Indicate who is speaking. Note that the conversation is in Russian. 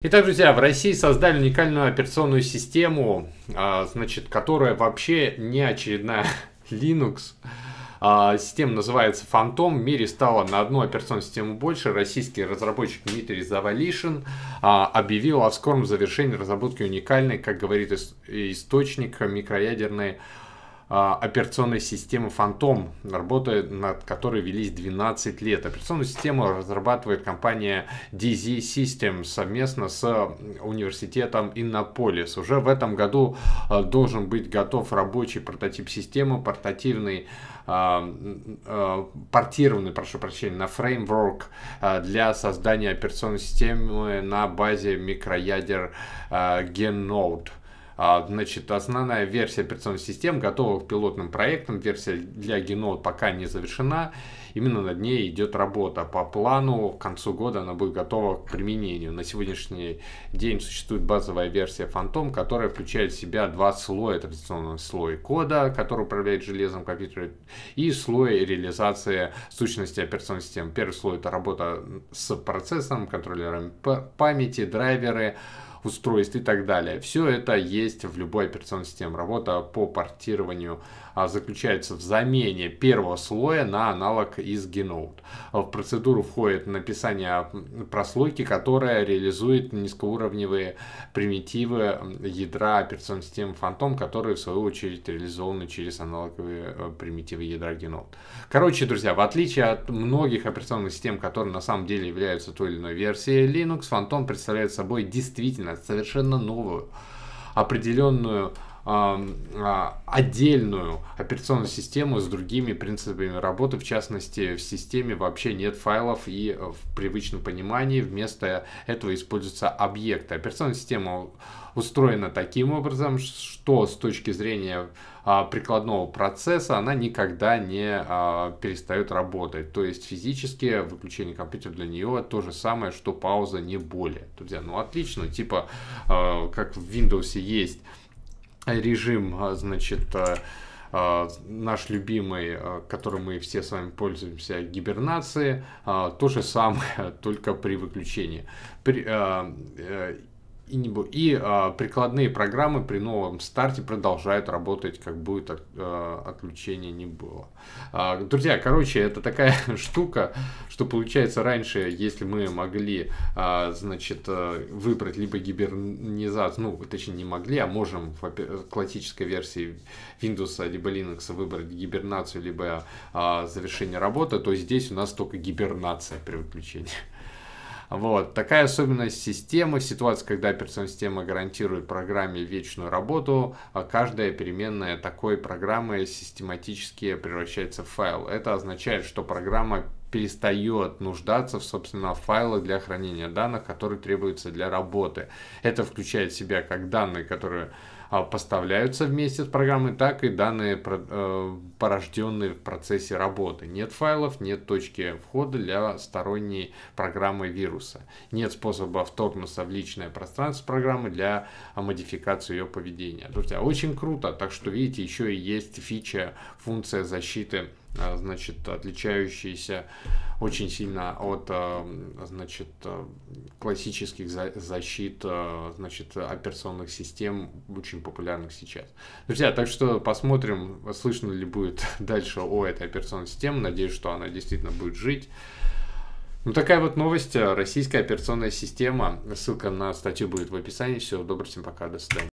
Speaker 1: Итак, друзья, в России создали уникальную операционную систему, а, значит, которая вообще не очередная Linux. А, система называется Phantom. В мире стало на одну операционную систему больше. Российский разработчик Дмитрий Завалишин а, объявил о скором завершении разработки уникальной, как говорит источник, микроядерной а, операционная система Phantom, работая над которой велись 12 лет. Операционную систему разрабатывает компания DZ Systems совместно с университетом Иннополис. Уже в этом году а, должен быть готов рабочий прототип системы, портативный а, портированный, прошу прощения, на фреймворк для создания операционной системы на базе микроядер Genode. А, значит, основная версия операционных систем готова к пилотным проектам, версия для Genode пока не завершена, именно над ней идет работа. По плану к концу года она будет готова к применению. На сегодняшний день существует базовая версия Phantom, которая включает в себя два слоя традиционного слой кода, который управляет железом компьютера, и слой реализации сущности операционной системы. Первый слой это работа с процессором, контроллером памяти, драйверы, устройств и так далее. Все это есть в любой операционной системе. Работа по портированию а, заключается в замене первого слоя на аналог из Genode В процедуру входит написание прослойки, которая реализует низкоуровневые примитивы ядра операционной системы Phantom, которые в свою очередь реализованы через аналоговые э, примитивы ядра Genode Короче, друзья, в отличие от многих операционных систем, которые на самом деле являются той или иной версией Linux, Phantom представляет собой действительно совершенно новую, определенную а, отдельную операционную систему с другими принципами работы. В частности, в системе вообще нет файлов и э, в привычном понимании вместо этого используются объекты. Операционная система устроена таким образом, что с точки зрения а, прикладного процесса она никогда не а, перестает работать. То есть физически выключение компьютера для нее то же самое, что пауза, не более. Друзья, ну отлично, типа как в Windows есть режим, а, значит, э, э, наш любимый, э, которым мы все с вами пользуемся, гибернации, то же самое, только при выключении. При, и, не, и э, прикладные программы при новом старте продолжают работать, как будет от, э, отключения не было. Э, друзья, короче, это такая штука, что получается раньше, если мы могли, э, значит, э, выбрать либо гибернизацию, ну, точнее, не могли, а можем в э, классической версии Windows либо Linux выбрать гибернацию, либо э, завершение работы, то здесь у нас только гибернация при выключении. Вот. Такая особенность системы ситуация, когда операционная система гарантирует программе вечную работу, а каждая переменная такой программы систематически превращается в файл. Это означает, что программа перестает нуждаться в, собственно, файлах для хранения данных, которые требуются для работы. Это включает в себя как данные, которые а, поставляются вместе с программой, так и данные, э, порожденные в процессе работы. Нет файлов, нет точки входа для сторонней программы вируса. Нет способа вторгнуться в личное пространство программы для а, модификации ее поведения. Друзья, очень круто, так что видите, еще и есть фича, функция защиты а, значит, отличающиеся очень сильно от, а, значит, а, классических защит, значит, операционных систем, очень популярных сейчас. Друзья, так что посмотрим, слышно ли будет дальше о этой операционной системе. Надеюсь, что она действительно будет жить. Ну, такая вот новость. Российская операционная система. Ссылка на статью будет в описании. Всего доброго, всем пока, до свидания.